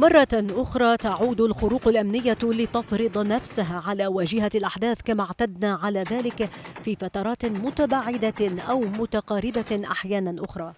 مرة أخرى تعود الخروق الأمنية لتفرض نفسها على واجهة الأحداث كما اعتدنا على ذلك في فترات متباعدة أو متقاربة أحيانا أخرى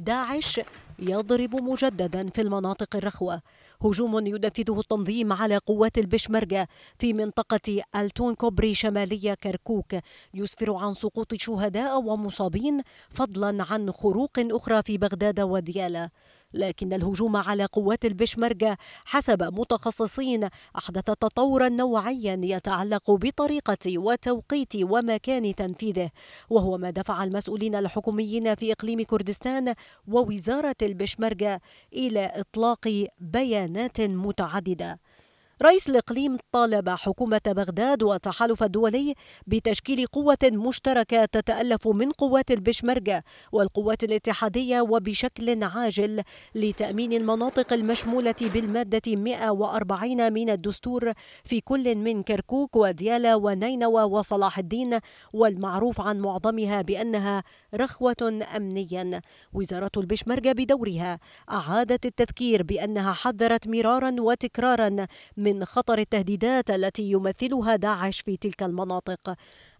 داعش يضرب مجددا في المناطق الرخوة هجوم ينفذه التنظيم على قوات البشمركة في منطقة التون كوبري شمالية كركوك يسفر عن سقوط شهداء ومصابين فضلا عن خروق أخرى في بغداد وديالا لكن الهجوم على قوات البشمركة حسب متخصصين أحدث تطورا نوعيا يتعلق بطريقة وتوقيت ومكان تنفيذه وهو ما دفع المسؤولين الحكوميين في إقليم كردستان ووزارة البشمركة إلى إطلاق بيانات متعددة رئيس الإقليم طالب حكومة بغداد والتحالف الدولي بتشكيل قوة مشتركة تتألف من قوات البشمركة والقوات الاتحادية وبشكل عاجل لتأمين المناطق المشمولة بالمادة 140 من الدستور في كل من كركوك وديالا ونينوى وصلاح الدين والمعروف عن معظمها بأنها رخوة أمنيا وزارة البشمركة بدورها أعادت التذكير بأنها حذرت مرارا وتكرارا من خطر التهديدات التي يمثلها داعش في تلك المناطق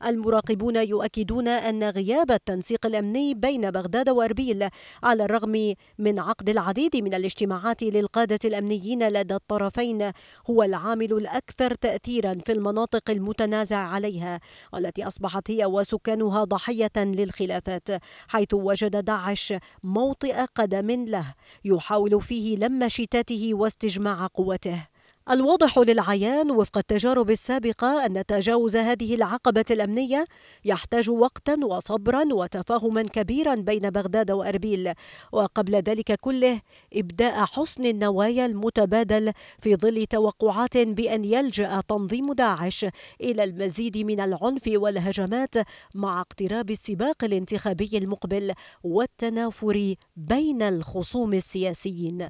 المراقبون يؤكدون أن غياب التنسيق الأمني بين بغداد وأربيل على الرغم من عقد العديد من الاجتماعات للقادة الأمنيين لدى الطرفين هو العامل الأكثر تأثيرا في المناطق المتنازع عليها والتي أصبحت هي وسكانها ضحية للخلافات حيث وجد داعش موطئ قدم له يحاول فيه لم شتاته واستجماع قوته الواضح للعيان وفق التجارب السابقة أن تجاوز هذه العقبة الأمنية يحتاج وقتا وصبرا وتفاهما كبيرا بين بغداد وأربيل وقبل ذلك كله إبداء حسن النوايا المتبادل في ظل توقعات بأن يلجأ تنظيم داعش إلى المزيد من العنف والهجمات مع اقتراب السباق الانتخابي المقبل والتنافر بين الخصوم السياسيين